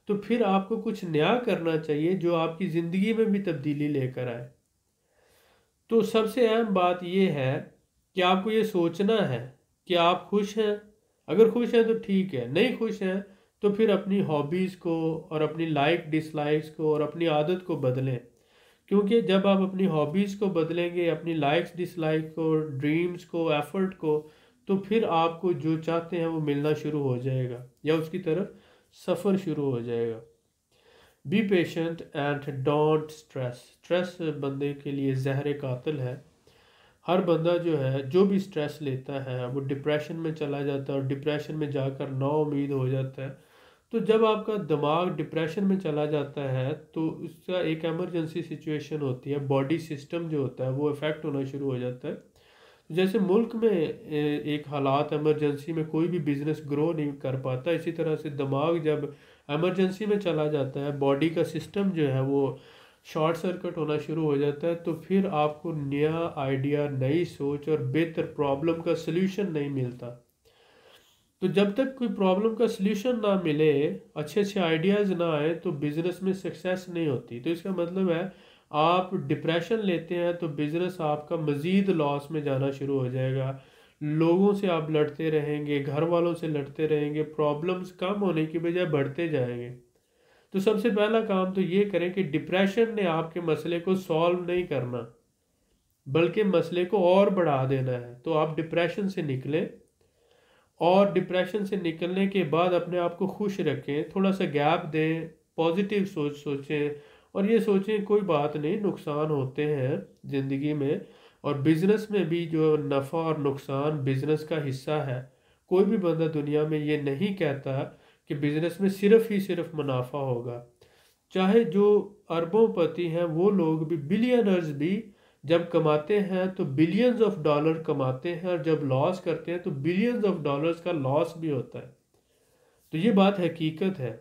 A: तो फिर आपको कुछ नया करना चाहिए जो आपकी ज़िंदगी में भी तब्दीली लेकर आए तो सबसे अहम बात यह है कि आपको ये सोचना है कि आप खुश हैं अगर खुश हैं तो ठीक है नहीं खुश हैं तो फिर अपनी हॉबीज़ को और अपनी लाइक डिसलाइक्स को और अपनी आदत को बदलें क्योंकि जब आप अपनी हॉबीज़ को बदलेंगे अपनी लाइक्स डिसलाइक को ड्रीम्स को एफर्ट को तो फिर आपको जो चाहते हैं वो मिलना शुरू हो जाएगा या उसकी तरफ सफ़र शुरू हो जाएगा be patient and don't stress stress बंदे के लिए जहर कातल है हर बंदा जो है जो भी स्ट्रेस लेता है वो डिप्रेशन में चला जाता है और डिप्रेशन में जाकर ना उम्मीद हो जाता है तो जब आपका दिमाग डिप्रेशन में चला जाता है तो उसका एक एमरजेंसी सिचुएशन होती है बॉडी सिस्टम जो होता है वो इफ़ेक्ट होना शुरू हो जाता है तो जैसे मुल्क में एक हालात एमरजेंसी में कोई भी बिज़नेस ग्रो नहीं कर पाता इसी तरह से दिमाग जब एमरजेंसी में चला जाता है बॉडी का सिस्टम जो है वो शॉर्ट सर्किट होना शुरू हो जाता है तो फिर आपको नया आइडिया नई सोच और बेहतर प्रॉब्लम का सलूशन नहीं मिलता तो जब तक कोई प्रॉब्लम का सलूशन ना मिले अच्छे अच्छे आइडियाज़ ना आए तो बिज़नेस में सक्सेस नहीं होती तो इसका मतलब है आप डिप्रेशन लेते हैं तो बिज़नेस आपका मज़ीद लॉस में जाना शुरू हो जाएगा लोगों से आप लड़ते रहेंगे घर वालों से लड़ते रहेंगे प्रॉब्लम्स कम होने की बजाय बढ़ते जाएंगे तो सबसे पहला काम तो ये करें कि डिप्रेशन ने आपके मसले को सॉल्व नहीं करना बल्कि मसले को और बढ़ा देना है तो आप डिप्रेशन से निकलें और डिप्रेशन से निकलने के बाद अपने आप को खुश रखें थोड़ा सा गैप दें पॉजिटिव सोच सोचें और ये सोचें कोई बात नहीं नुकसान होते हैं ज़िंदगी में और बिज़नेस में भी जो नफ़ा और नुकसान बिज़नेस का हिस्सा है कोई भी बंदा दुनिया में ये नहीं कहता कि बिज़नेस में सिर्फ ही सिर्फ मुनाफा होगा चाहे जो अरबों पति हैं वो लोग भी बिलियनर्स भी जब कमाते हैं तो बिलियंस ऑफ डॉलर कमाते हैं और जब लॉस करते हैं तो बिलियंस ऑफ डॉलर्स का लॉस भी होता है तो ये बात हकीकत है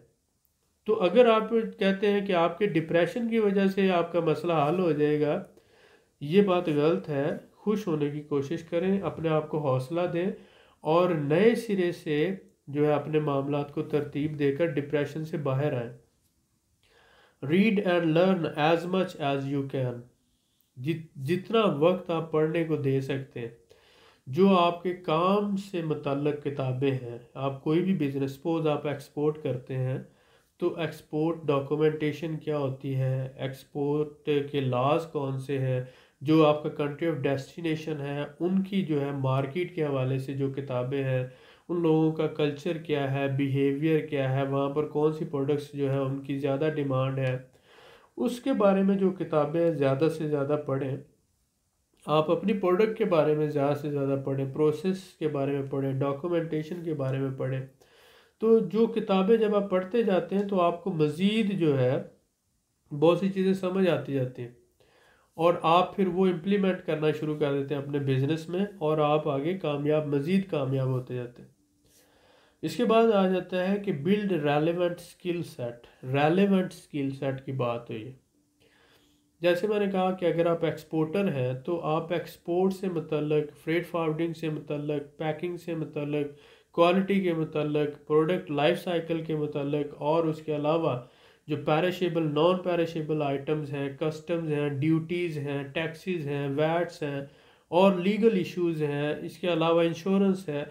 A: तो अगर आप कहते हैं कि आपके डिप्रेशन की वजह से आपका मसला हल हो जाएगा ये बात गलत है खुश होने की कोशिश करें अपने आप को हौसला दें और नए सिरे से जो है अपने मामला को तरतीब देकर डिप्रेशन से बाहर आए read and learn as much as you can जितना वक्त आप पढ़ने को दे सकते हैं जो आपके काम से मतलब किताबें हैं आप कोई भी बिजनेस सपोज आप एक्सपोर्ट करते हैं तो एक्सपोर्ट डॉक्यूमेंटेशन क्या होती है एक्सपोर्ट के लाज कौन से हैं जो आपका कंट्री ऑफ डेस्टिनेशन है उनकी जो है मार्केट के हवाले से जो किताबें हैं उन लोगों का कल्चर क्या है बिहेवियर क्या है वहाँ पर कौन सी प्रोडक्ट्स जो है उनकी ज़्यादा डिमांड है उसके बारे में जो किताबें ज़्यादा से ज़्यादा पढ़ें आप अपनी प्रोडक्ट के बारे में ज़्यादा से ज़्यादा पढ़ें प्रोसेस के बारे में पढ़ें डॉक्यूमेंटेशन के बारे में पढ़ें तो जो किताबें जब आप पढ़ते जाते हैं तो आपको मज़ीद जो है बहुत सी चीज़ें समझ आती जाती हैं और आप फिर वो इम्प्लीमेंट करना शुरू कर देते हैं अपने बिज़नेस में और आप आगे कामयाब मज़ीद कामयाब होते जाते हैं इसके बाद आ जाता है कि build relevant skill set relevant skill set की बात हुई है जैसे मैंने कहा कि अगर आप एक्सपोर्टर हैं तो आप एक्सपोर्ट से मतलब फ्रेट फार्वडिंग से मतलब पैकिंग से मतलब क्वालिटी के मतलब प्रोडक्ट लाइफ साइकिल के मतलब और उसके अलावा जो पैरिशेबल नॉन पैरिशेबल आइटम्स हैं कस्टम्स हैं ड्यूटीज़ हैं टैक्सीज हैं वैट्स हैं और लीगल इश्यूज़ हैं इसके अलावा इंश्योरेंस है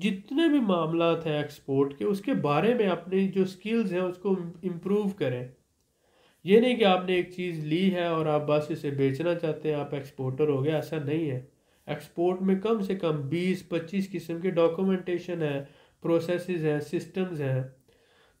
A: जितने भी मामला हैं एक्सपोर्ट के उसके बारे में अपनी जो स्किल्स हैं उसको इम्प्रूव करें ये नहीं कि आपने एक चीज़ ली है और आप बस इसे बेचना चाहते हैं आप एक्सपोर्टर हो गए ऐसा नहीं है एक्सपोर्ट में कम से कम बीस पच्चीस किस्म के डॉक्यूमेंटेशन है प्रोसेस हैं सिस्टम्स हैं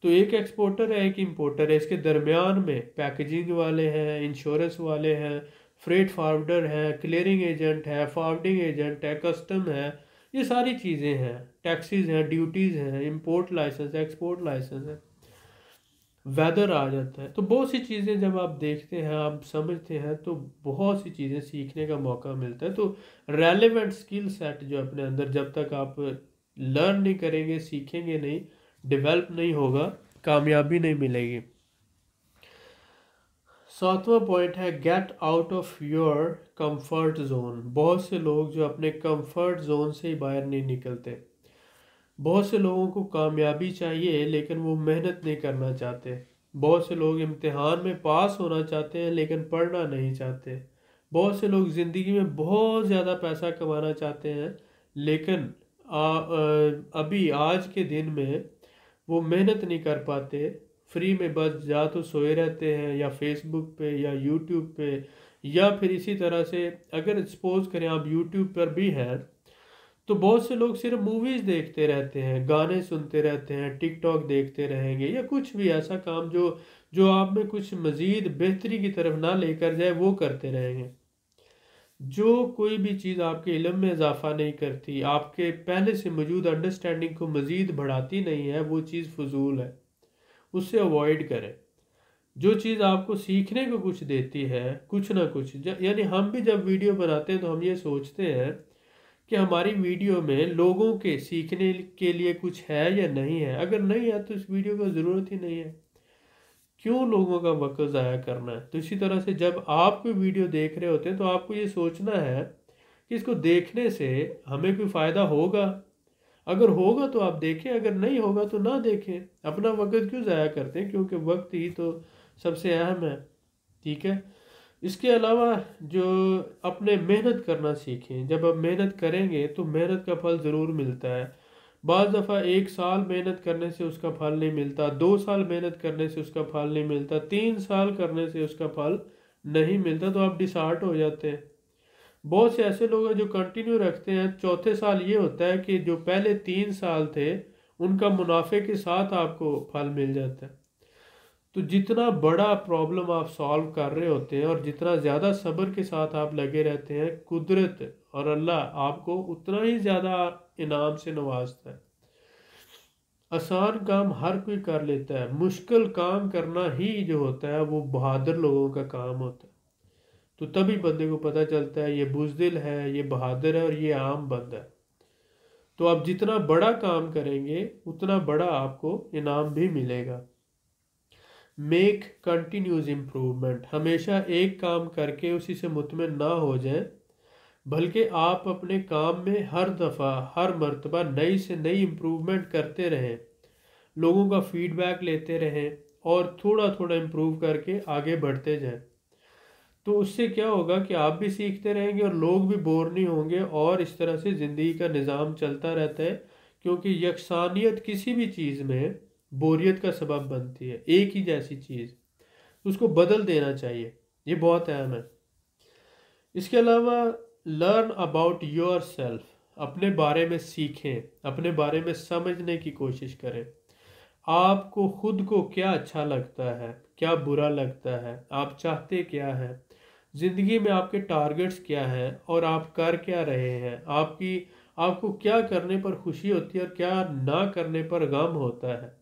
A: तो एक एक्सपोर्टर है एक इम्पोर्टर है इसके दरमियान में पैकेजिंग वाले हैं इंश्योरेंस वाले हैं फ्रेट फार्वर्डर हैं क्लियरिंग एजेंट है फार्वर्डिंग एजेंट है कस्टम है ये सारी चीज़ें हैं टैक्सीज हैं ड्यूटीज़ हैं इम्पोर्ट लाइसेंस एक्सपोर्ट लाइसेंस है वेदर आ जाता है तो बहुत सी चीज़ें जब आप देखते हैं आप समझते हैं तो बहुत सी चीज़ें सीखने का मौका मिलता है तो रेलिवेंट स्किल सेट जो अपने अंदर जब तक आप लर्न नहीं करेंगे सीखेंगे नहीं डेवलप नहीं होगा कामयाबी नहीं मिलेगी सातवां पॉइंट है get out of your comfort zone बहुत से लोग जो अपने कंफर्ट जोन से ही बाहर नहीं निकलते बहुत से लोगों को कामयाबी चाहिए लेकिन वो मेहनत नहीं करना चाहते बहुत से लोग इम्तहान में पास होना चाहते हैं लेकिन पढ़ना नहीं चाहते बहुत से लोग ज़िंदगी में बहुत ज़्यादा पैसा कमाना चाहते हैं लेकिन आ, आ, अभी आज के दिन में वो मेहनत नहीं कर पाते फ्री में बस या तो सोए रहते हैं या फेसबुक पे या यूट्यूब पे या फिर इसी तरह से अगर सपोज करें आप यूट्यूब पर भी हैं तो बहुत से लोग सिर्फ मूवीज़ देखते रहते हैं गाने सुनते रहते हैं टिकटॉक देखते रहेंगे या कुछ भी ऐसा काम जो जो आप में कुछ मज़ीद बेहतरी की तरफ ना लेकर जाए वो करते रहेंगे जो कोई भी चीज़ आपके इलम में इजाफा नहीं करती आपके पहले से मौजूद अंडरस्टैंडिंग को मज़ीद बढ़ाती नहीं है वो चीज़ फजूल है उससे अवॉइड करें जो चीज़ आपको सीखने को कुछ देती है कुछ ना कुछ यानी हम भी जब वीडियो बनाते हैं तो हम ये सोचते हैं कि हमारी वीडियो में लोगों के सीखने के लिए कुछ है या नहीं है अगर नहीं है तो इस वीडियो का ज़रूरत ही नहीं है क्यों लोगों का वक्त ज़ाया करना है तो इसी तरह से जब आप कोई वीडियो देख रहे होते हैं तो आपको ये सोचना है कि इसको देखने से हमें कोई फ़ायदा होगा अगर होगा तो आप देखें अगर नहीं होगा तो ना देखें अपना वक्त क्यों ज़ाया करते हैं क्योंकि वक्त ही तो सबसे अहम है ठीक है इसके अलावा जो अपने मेहनत करना सीखें जब आप मेहनत करेंगे तो मेहनत का फल ज़रूर मिलता है बज़ दफ़ा एक साल मेहनत करने से उसका फल नहीं मिलता दो साल मेहनत करने से उसका फल नहीं मिलता तीन साल करने से उसका फल नहीं मिलता तो आप डिसार्ट हो जाते हैं बहुत से ऐसे लोग हैं जो कंटिन्यू रखते हैं चौथे साल ये होता है कि जो पहले तीन साल थे उनका मुनाफे के साथ आपको फल मिल जाता है तो जितना बड़ा प्रॉब्लम आप सॉल्व कर रहे होते हैं और जितना ज़्यादा सब्र के साथ आप लगे रहते हैं कुदरत और अल्लाह आपको उतना ही ज़्यादा इनाम से नवाजता है आसान काम हर कोई कर लेता है मुश्किल काम करना ही जो होता है वो बहादुर लोगों का काम होता है तो तभी बंदे को पता चलता है ये बुजदिल है ये बहादुर है और ये आम बंदा है तो आप जितना बड़ा काम करेंगे उतना बड़ा आपको इनाम भी मिलेगा मेक कंटिन्यूस इम्प्रूवमेंट हमेशा एक काम करके उसी से मुतमिन ना हो जाए बल्कि आप अपने काम में हर दफ़ा हर मरतबा नई से नई इम्प्रूवमेंट करते रहें लोगों का फीडबैक लेते रहें और थोड़ा थोड़ा इम्प्रूव करके आगे बढ़ते जाएं तो उससे क्या होगा कि आप भी सीखते रहेंगे और लोग भी बोर नहीं होंगे और इस तरह से ज़िंदगी का निज़ाम चलता रहता है क्योंकि यकसानियत किसी भी चीज़ में बोरियत का सबब बनती है एक ही जैसी चीज़ उसको बदल देना चाहिए ये बहुत अहम है इसके अलावा लर्न अबाउट योर सेल्फ अपने बारे में सीखें अपने बारे में समझने की कोशिश करें आपको खुद को क्या अच्छा लगता है क्या बुरा लगता है आप चाहते क्या हैं ज़िंदगी में आपके टारगेट्स क्या हैं और आप कर क्या रहे हैं आपकी आपको क्या करने पर खुशी होती है और क्या ना करने पर गम होता है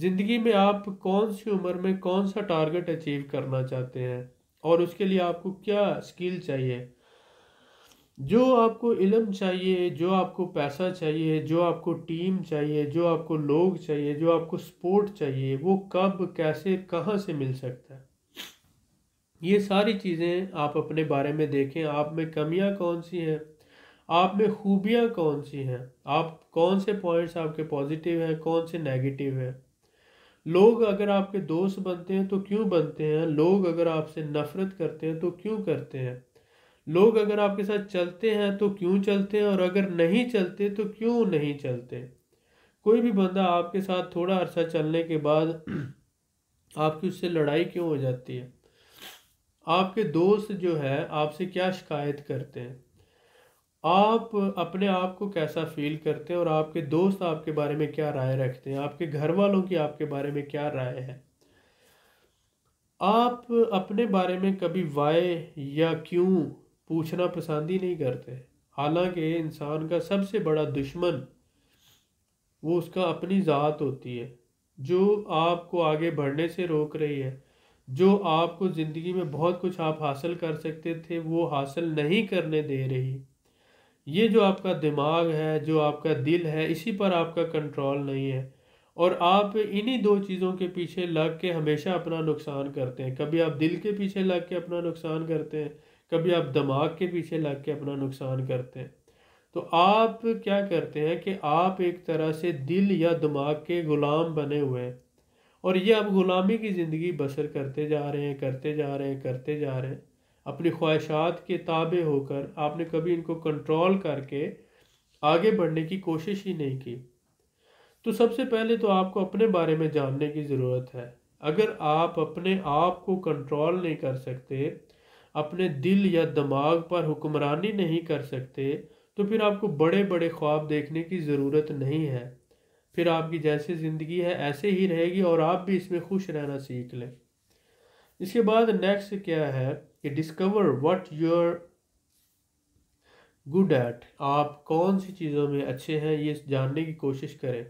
A: ज़िंदगी में आप कौन सी उम्र में कौन सा टारगेट अचीव करना चाहते हैं और उसके लिए आपको क्या स्किल चाहिए जो आपको इलम चाहिए जो आपको पैसा चाहिए जो आपको टीम चाहिए जो आपको लोग चाहिए जो आपको सपोर्ट चाहिए वो कब कैसे कहाँ से मिल सकता है ये सारी चीज़ें आप अपने बारे में देखें आप में कमियां कौन सी हैं आप में खूबियां कौन सी हैं आप कौन से पॉइंट्स आपके पॉजिटिव हैं कौन से नेगेटिव हैं लोग अगर आपके दोस्त बनते हैं तो क्यों बनते हैं लोग अगर आपसे नफरत करते हैं तो क्यों करते हैं लोग अगर आपके साथ चलते हैं तो क्यों चलते हैं और अगर नहीं चलते तो क्यों नहीं चलते कोई भी बंदा आपके साथ थोड़ा अरसा चलने के बाद आपकी उससे लड़ाई क्यों हो जाती है आपके दोस्त जो है आपसे क्या शिकायत करते हैं आप अपने आप को कैसा फील करते हैं और आपके दोस्त आपके बारे में क्या राय रखते हैं आपके घर वालों की आपके बारे में क्या राय है आप अपने बारे में कभी वाय या क्यों पूछना पसंद ही नहीं करते हालांकि इंसान का सबसे बड़ा दुश्मन वो उसका अपनी ज़ात होती है जो आपको आगे बढ़ने से रोक रही है जो आपको ज़िंदगी में बहुत कुछ आप हासिल कर सकते थे वो हासिल नहीं करने दे रही ये जो आपका दिमाग है जो आपका दिल है इसी पर आपका कंट्रोल नहीं है और आप इन्हीं दो चीज़ों के पीछे लग के हमेशा अपना नुकसान करते हैं कभी आप दिल के पीछे लग के अपना नुकसान करते हैं कभी आप दिमाग के पीछे लग के अपना नुकसान करते हैं तो आप क्या करते हैं कि आप एक तरह से दिल या दिमाग के ग़ुलाम बने हुए हैं और ये अब ग़ुलामी की ज़िंदगी बसर करते जा रहे हैं करते जा रहे हैं करते जा रहे हैं अपनी ख्वाहिशात के ताबे होकर आपने कभी इनको कंट्रोल करके आगे बढ़ने की कोशिश ही नहीं की तो सबसे पहले तो आपको अपने बारे में जानने की ज़रूरत है अगर आप अपने आप को कंट्रोल नहीं कर सकते अपने दिल या दिमाग पर हुक्मरानी नहीं कर सकते तो फिर आपको बड़े बड़े ख्वाब देखने की ज़रूरत नहीं है फिर आपकी जैसी ज़िंदगी है ऐसे ही रहेगी और आप भी इसमें खुश रहना सीख लें इसके बाद नेक्स्ट क्या है कि discover what your good at आप कौन सी चीज़ों में अच्छे हैं ये जानने की कोशिश करें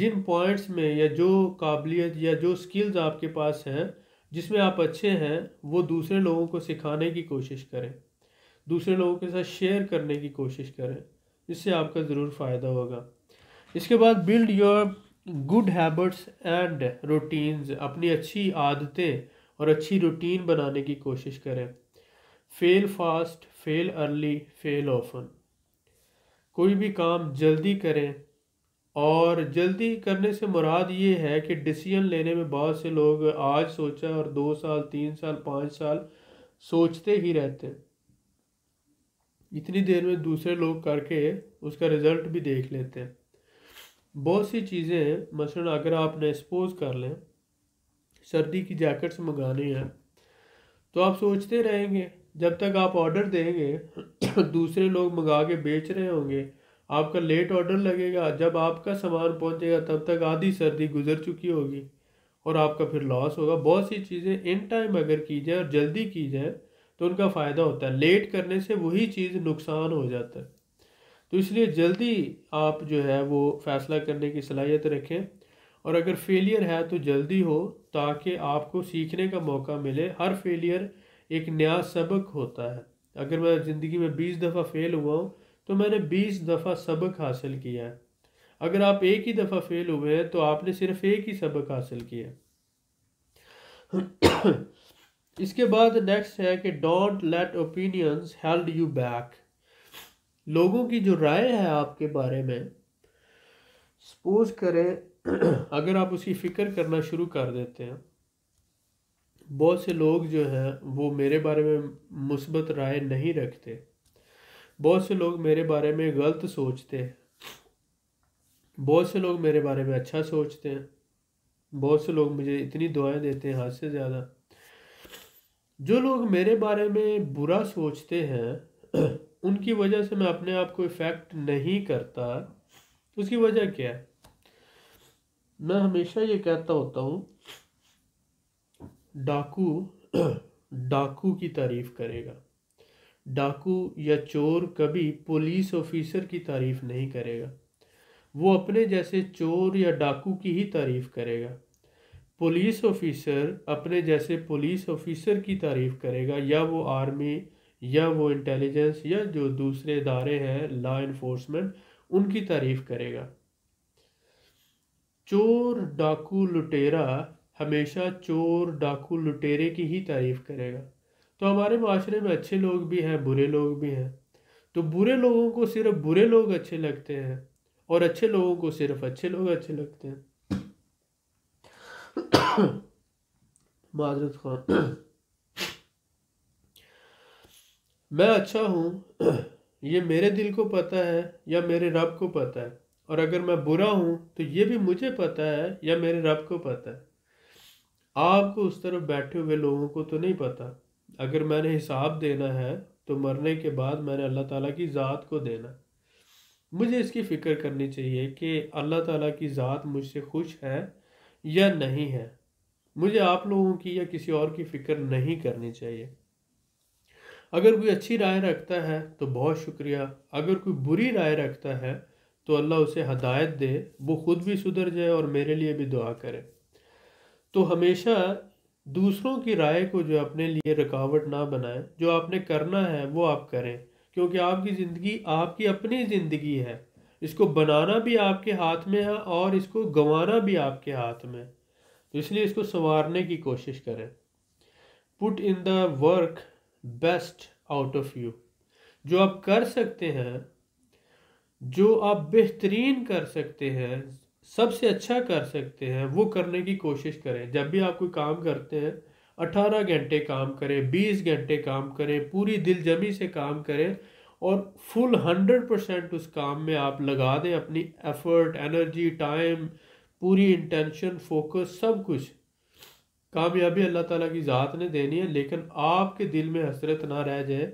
A: जिन पॉइंट्स में या जो काबिलियत या जो स्किल्स आपके पास हैं जिसमें आप अच्छे हैं वो दूसरे लोगों को सिखाने की कोशिश करें दूसरे लोगों के साथ शेयर करने की कोशिश करें इससे आपका ज़रूर फ़ायदा होगा इसके बाद build your good habits and routines अपनी अच्छी आदतें और अच्छी रूटीन बनाने की कोशिश करें fail fast fail early fail often कोई भी काम जल्दी करें और जल्दी करने से मुराद ये है कि डिसीजन लेने में बहुत से लोग आज सोचा और दो साल तीन साल पाँच साल सोचते ही रहते हैं इतनी देर में दूसरे लोग करके उसका रिज़ल्ट भी देख लेते हैं बहुत सी चीज़ें हैं मसलन अगर आपने एक्सपोज कर लें सर्दी की जैकेट्स मंगानी है तो आप सोचते रहेंगे जब तक आप ऑर्डर देंगे दूसरे लोग मंगा के बेच रहे होंगे आपका लेट ऑर्डर लगेगा जब आपका सामान पहुंचेगा तब तक आधी सर्दी गुजर चुकी होगी और आपका फिर लॉस होगा बहुत सी चीज़ें इन टाइम अगर की जाए और जल्दी की जाए तो उनका फ़ायदा होता है लेट करने से वही चीज़ नुकसान हो जाता है तो इसलिए जल्दी आप जो है वो फ़ैसला करने की सलाहियत रखें और अगर फेलियर है तो जल्दी हो ताकि आपको सीखने का मौका मिले हर फेलियर एक नया सबक होता है अगर मैं ज़िंदगी में बीस दफ़ा फ़ेल हुआ हूँ तो मैंने बीस दफ़ा सबक हासिल किया है अगर आप एक ही दफ़ा फ़ेल हुए हैं तो आपने सिर्फ एक ही सबक हासिल किया इसके बाद नेक्स्ट है कि don't let opinions held you back लोगों की जो राय है आपके बारे में सपोज करें अगर आप उसकी फ़िक्र करना शुरू कर देते हैं बहुत से लोग जो हैं वो मेरे बारे में मुस्बत राय नहीं रखते बहुत से लोग मेरे बारे में गलत सोचते हैं बहुत से लोग मेरे बारे में अच्छा सोचते हैं बहुत से लोग मुझे इतनी दुआएं देते हैं हद से ज़्यादा जो लोग मेरे बारे में बुरा सोचते हैं उनकी वजह से मैं अपने आप को इफ़ेक्ट नहीं करता तो उसकी वजह क्या है मैं हमेशा ये कहता होता हूँ डाकू डाकू की तारीफ़ करेगा डाकू या चोर कभी पुलिस ऑफिसर की तारीफ़ नहीं करेगा वो अपने जैसे चोर या डाकू की ही तारीफ़ करेगा पुलिस ऑफिसर अपने जैसे पुलिस ऑफिसर की तारीफ़ करेगा या वो आर्मी या वो इंटेलिजेंस या जो दूसरे इदारे हैं लॉ इन्फोर्समेंट उनकी तारीफ करेगा चोर डाकू लुटेरा हमेशा चोर डाकू लुटेरे की ही तारीफ करेगा तो हमारे माशरे में अच्छे लोग भी हैं बुरे लोग भी हैं तो बुरे लोगों को सिर्फ बुरे लोग अच्छे लगते हैं और अच्छे लोगों को सिर्फ अच्छे लोग अच्छे लगते हैं माजरत खान मैं अच्छा हूँ ये मेरे दिल को पता है या मेरे रब को पता है और अगर मैं बुरा हूँ तो ये भी मुझे पता है या मेरे रब को पता है आपको उस तरफ बैठे हुए लोगों को तो नहीं पता अगर मैंने हिसाब देना है तो मरने के बाद मैंने अल्लाह ताला की ज़ात को देना मुझे इसकी फ़िक्र करनी चाहिए कि अल्लाह ताला की ज़ात मुझसे खुश है या नहीं है मुझे आप लोगों की या किसी और की फ़िक्र नहीं करनी चाहिए अगर कोई अच्छी राय रखता है तो बहुत शुक्रिया अगर कोई बुरी राय रखता है तो अल्लाह उसे हदायत दे वो ख़ुद भी सुधर जाए और मेरे लिए भी दुआ करे तो हमेशा दूसरों की राय को जो अपने लिए रुकावट ना बनाएं जो आपने करना है वो आप करें क्योंकि आपकी ज़िंदगी आपकी अपनी ज़िंदगी है इसको बनाना भी आपके हाथ में है और इसको गंवाना भी आपके हाथ में तो इसलिए इसको संवारने की कोशिश करें put in the work best out of you जो आप कर सकते हैं जो आप बेहतरीन कर सकते हैं सबसे अच्छा कर सकते हैं वो करने की कोशिश करें जब भी आप कोई काम करते हैं अठारह घंटे काम करें बीस घंटे काम करें पूरी दिलजमी से काम करें और फुल हंड्रेड परसेंट उस काम में आप लगा दें अपनी एफर्ट एनर्जी टाइम पूरी इंटेंशन फोकस सब कुछ कामयाबी अल्लाह ताला की ज़ात ने देनी है लेकिन आपके दिल में हसरत ना रह जाए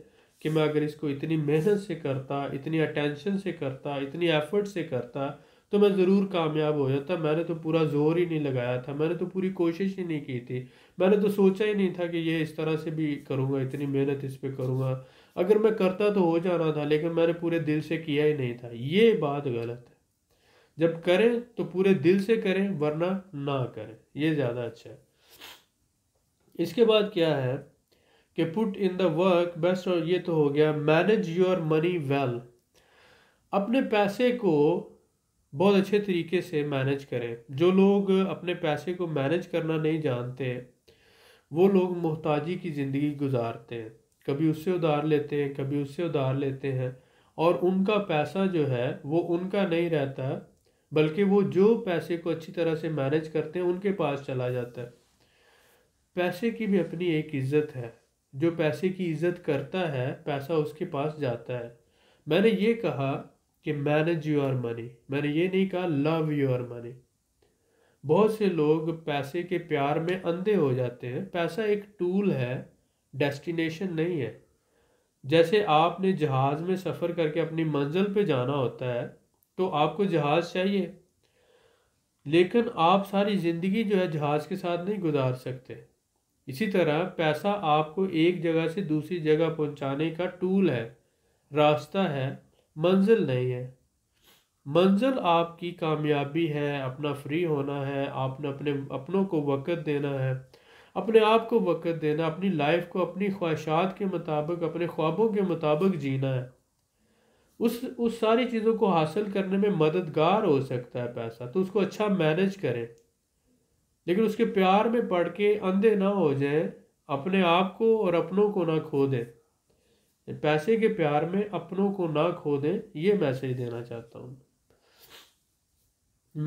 A: कि मैं अगर इसको इतनी मेहनत से करता इतनी अटेंशन से करता इतनी एफर्ट से करता तो मैं ज़रूर कामयाब हो जाता मैंने तो पूरा जोर ही नहीं लगाया था मैंने तो पूरी कोशिश ही नहीं की थी मैंने तो सोचा ही नहीं था कि ये इस तरह से भी करूँगा इतनी मेहनत इस पर करूँगा अगर मैं करता तो हो जाना था लेकिन मैंने पूरे दिल से किया ही नहीं था ये बात गलत है जब करें तो पूरे दिल से करें वरना ना करें ये ज़्यादा अच्छा है इसके बाद क्या है कि put in the work best और ये तो हो गया मैनेज योर मनी वेल अपने पैसे को बहुत अच्छे तरीके से मैनेज करें जो लोग अपने पैसे को मैनेज करना नहीं जानते वो लोग मोहताजी की ज़िंदगी गुजारते हैं कभी उससे उधार लेते हैं कभी उससे उधार लेते हैं और उनका पैसा जो है वो उनका नहीं रहता बल्कि वो जो पैसे को अच्छी तरह से मैनेज करते हैं उनके पास चला जाता है पैसे की भी अपनी एक इज़्ज़त है जो पैसे की इज़्ज़त करता है पैसा उसके पास जाता है मैंने ये कहा कि मैनेज योर मनी मैंने ये नहीं कहा लव योर मनी बहुत से लोग पैसे के प्यार में अंधे हो जाते हैं पैसा एक टूल है डेस्टिनेशन नहीं है जैसे आपने जहाज़ में सफ़र करके अपनी मंजिल पे जाना होता है तो आपको जहाज़ चाहिए लेकिन आप सारी ज़िंदगी जो है जहाज़ के साथ नहीं गुजार सकते इसी तरह पैसा आपको एक जगह से दूसरी जगह पहुंचाने का टूल है रास्ता है मंजिल नहीं है मंजिल आपकी कामयाबी है अपना फ्री होना है आपने अपने अपनों को वक़्त देना है अपने आप को वक़्त देना अपनी लाइफ को अपनी ख्वाहिशात के मुताबिक अपने ख्वाबों के मुताबिक जीना है उस उस सारी चीज़ों को हासिल करने में मददगार हो सकता है पैसा तो उसको अच्छा मैनेज करें लेकिन उसके प्यार में पढ़ के अंधे ना हो जाएं अपने आप को और अपनों को ना खो दें पैसे के प्यार में अपनों को ना खो दें ये मैसेज देना चाहता हूँ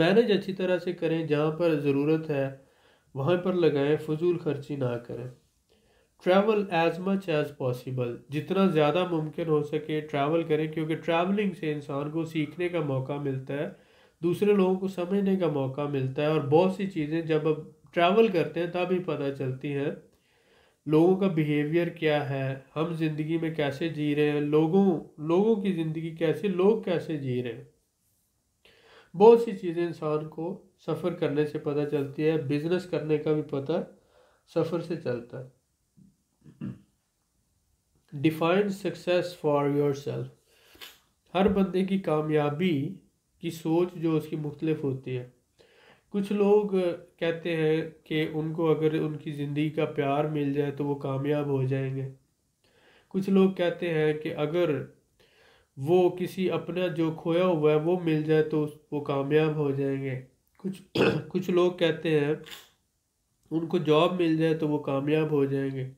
A: मैनेज अच्छी तरह से करें जहाँ पर ज़रूरत है वहाँ पर लगाएं फजूल खर्ची ना करें travel as much as possible जितना ज़्यादा मुमकिन हो सके ट्रैवल करें क्योंकि ट्रैवलिंग से इंसान को सीखने का मौका मिलता है दूसरे लोगों को समझने का मौका मिलता है और बहुत सी चीज़ें जब अब ट्रैवल करते हैं तब ही पता चलती हैं लोगों का बिहेवियर क्या है हम जिंदगी में कैसे जी रहे हैं लोगों लोगों की ज़िंदगी कैसे लोग कैसे जी रहे हैं बहुत सी चीज़ें इंसान को सफ़र करने से पता चलती है बिजनेस करने का भी पता सफ़र से चलता है define success for yourself हर बंदे की कामयाबी की सोच जो उसकी मुख्तलिफ होती है कुछ लोग कहते हैं कि उनको अगर उनकी ज़िंदगी का प्यार मिल जाए तो वो कामयाब हो जाएंगे कुछ लोग कहते हैं कि अगर वो किसी अपना जो खोया हुआ है वो मिल जाए तो वो कामयाब हो जाएंगे कुछ कुछ लोग कहते हैं उनको जॉब मिल जाए तो वो कामयाब हो जाएंगे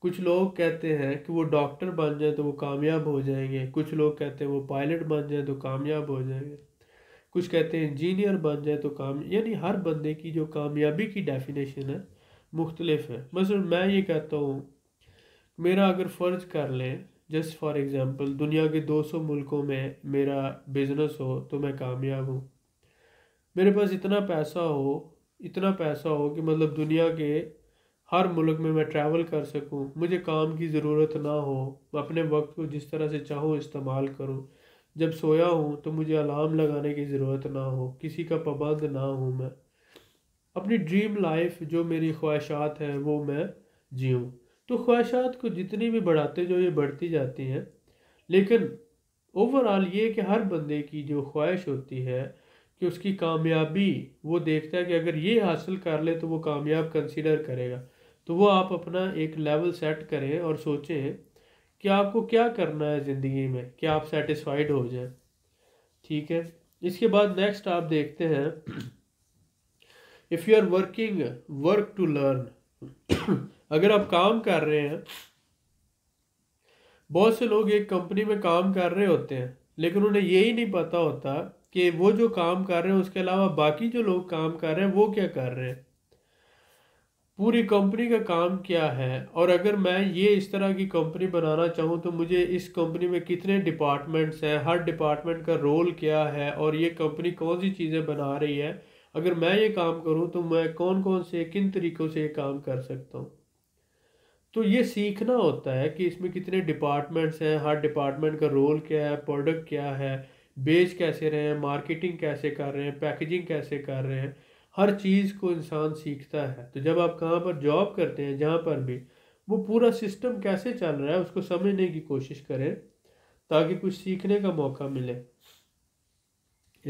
A: कुछ लोग कहते हैं कि वो डॉक्टर बन जाए तो वो कामयाब हो जाएंगे कुछ लोग कहते हैं वो पायलट बन जाए तो कामयाब हो जाएंगे कुछ कहते हैं इंजीनियर बन जाए तो काम यानी हर बंदे की जो कामयाबी की डेफिनेशन है मुख्तलिफ है बस मैं ये कहता हूँ मेरा अगर फ़र्ज कर लें जस्ट फॉर एग्ज़ाम्पल दुनिया के 200 मुल्कों में मेरा बिज़नेस हो तो मैं कामयाब हूँ मेरे पास इतना पैसा हो इतना पैसा हो कि मतलब दुनिया के हर मुल्क में मैं ट्रैवल कर सकूँ मुझे काम की ज़रूरत ना हो अपने वक्त को जिस तरह से चाहूँ इस्तेमाल करूँ जब सोया हूँ तो मुझे अलार्म लगाने की ज़रूरत ना हो किसी का पाबंद ना हो मैं अपनी ड्रीम लाइफ जो मेरी ख्वाहिशात हैं वो मैं जीऊँ तो ख्वाहिशात को जितनी भी बढ़ाते जो ये बढ़ती जाती हैं लेकिन ओवरऑल ये कि हर बंदे की जो ख्वाहिश होती है कि उसकी कामयाबी वो देखता है कि अगर ये हासिल कर ले तो वो कामयाब कंसिडर करेगा तो वो आप अपना एक लेवल सेट करें और सोचें कि आपको क्या करना है ज़िंदगी में क्या आप सेटिस्फाइड हो जाए ठीक है इसके बाद नेक्स्ट आप देखते हैं if you are working work to learn अगर आप काम कर रहे हैं बहुत से लोग एक कंपनी में काम कर रहे होते हैं लेकिन उन्हें यही नहीं पता होता कि वो जो काम कर रहे हैं उसके अलावा बाकी जो लोग काम कर रहे हैं वो क्या कर रहे हैं पूरी कंपनी का काम क्या है और अगर मैं ये इस तरह की कंपनी बनाना चाहूँ तो मुझे इस कंपनी में कितने डिपार्टमेंट्स हैं हर डिपार्टमेंट का रोल क्या है और ये कंपनी कौन सी चीज़ें बना रही है अगर मैं ये काम करूँ तो मैं कौन कौन से किन तरीक़ों से ये काम कर सकता हूँ तो ये सीखना होता है कि इसमें कितने डिपार्टमेंट्स हैं हर डिपार्टमेंट का रोल क्या है प्रोडक्ट क्या है बेच कैसे रहे हैं मार्केटिंग कैसे कर रहे हैं पैकेजिंग कैसे कर रहे हैं हर चीज़ को इंसान सीखता है तो जब आप कहाँ पर जॉब करते हैं जहाँ पर भी वो पूरा सिस्टम कैसे चल रहा है उसको समझने की कोशिश करें ताकि कुछ सीखने का मौका मिले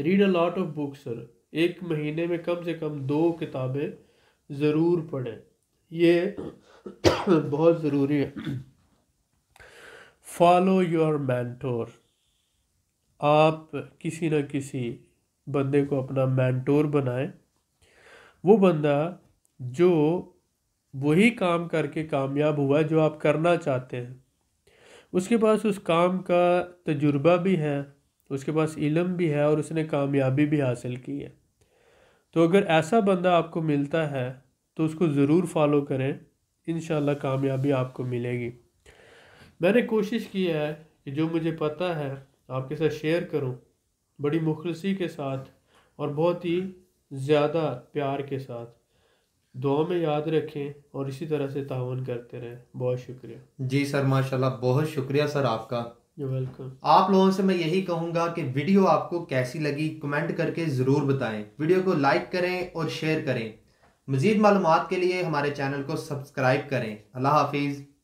A: read a lot of books sir एक महीने में कम से कम दो किताबें ज़रूर पढ़ें ये बहुत ज़रूरी है फॉलो योर मैंटोर आप किसी न किसी बंदे को अपना मैंटोर बनाएं वो बंदा जो वही काम करके कामयाब हुआ जो आप करना चाहते हैं उसके पास उस काम का तजुर्बा भी है उसके पास इलम भी है और उसने कामयाबी भी हासिल की है तो अगर ऐसा बंदा आपको मिलता है तो उसको ज़रूर फॉलो करें इन कामयाबी आपको मिलेगी मैंने कोशिश की है कि जो मुझे पता है आपके साथ शेयर करूं बड़ी मुखलसी के साथ और बहुत ही ज़्यादा प्यार के साथ दुआ में याद रखें और इसी तरह से तावन करते रहें बहुत शुक्रिया जी सर माशाल्लाह बहुत शुक्रिया सर आपका वेलकम आप लोगों से मैं यही कहूंगा कि वीडियो आपको कैसी लगी कमेंट करके ज़रूर बताएं वीडियो को लाइक करें और शेयर करें मज़ीद मालूम के लिए हमारे चैनल को सब्सक्राइब करें अल्लाह हाफिज़